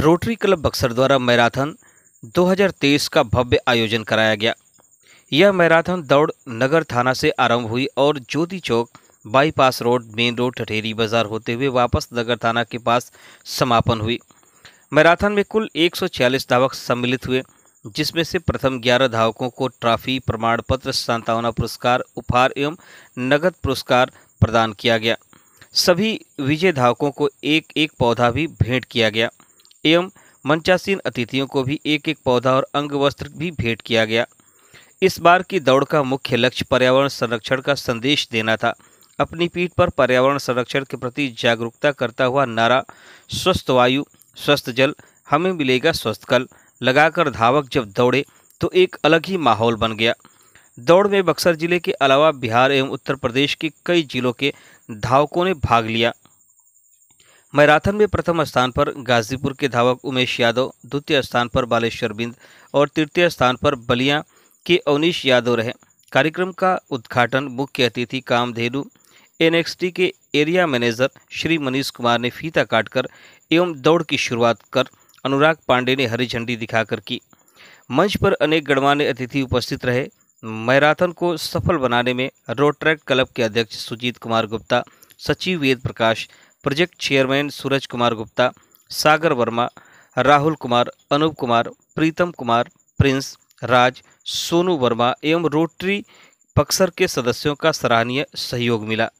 rotary club Buxar द्वारा marathon 2023 का भव्य आयोजन कराया गया यह मैराथन दौड़ नगर थाना से आरंभ हुई और Jyoti Chowk bypass road main road Thatheri Bazar होते हुए वापस नगर थाना के पास समापन हुई मैराथन में कुल 146 धावक सम्मिलित हुए जिसमें से प्रथम 11 धावकों को ट्रॉफी प्रमाण पत्र सांतावना पुरस्कार उपहार एवं नगद पुरस्कार प्रदान किया गया सभी विजय धावकों को एक एक पौधा भी भेंट किया गया एवं मंचासीन अतिथियों को भी एक एक पौधा और अंग वस्त्र भी भेंट किया गया इस बार की दौड़ का मुख्य लक्ष्य पर्यावरण संरक्षण का संदेश देना था अपनी पीठ पर पर्यावरण संरक्षण के प्रति जागरूकता करता हुआ नारा स्वस्थ वायु स्वस्थ जल हमें मिलेगा स्वस्थ कल लगाकर धावक जब दौड़े तो एक अलग ही माहौल बन गया दौड़ में बक्सर जिले के अलावा बिहार एवं उत्तर प्रदेश के कई जिलों के धावकों ने भाग लिया मैराथन में प्रथम स्थान पर गाजीपुर के धावक उमेश यादव द्वितीय स्थान पर बालेश्वर बिंद और तृतीय स्थान पर बलिया के अवनीश यादव रहे कार्यक्रम का उद्घाटन मुख्य अतिथि कामधेनु एनएक्सटी के एरिया मैनेजर श्री मनीष कुमार ने फीता काटकर एवं दौड़ की शुरुआत कर अनुराग पांडे ने हरी झंडी दिखाकर की मंच पर अनेक गणमान्य अतिथि उपस्थित रहे मैराथन को सफल बनाने में रोड ट्रैक क्लब के अध्यक्ष सुजीत कुमार गुप्ता सचिव Ved Prakash project chairman Suraj Kumar Gupta Sagar Verma Rahul Kumar Anoop Kumar Pritam Kumar Prince Raj Sonu Verma एवं रोटरी पक्सर के सदस्यों का सराहनीय सहयोग मिला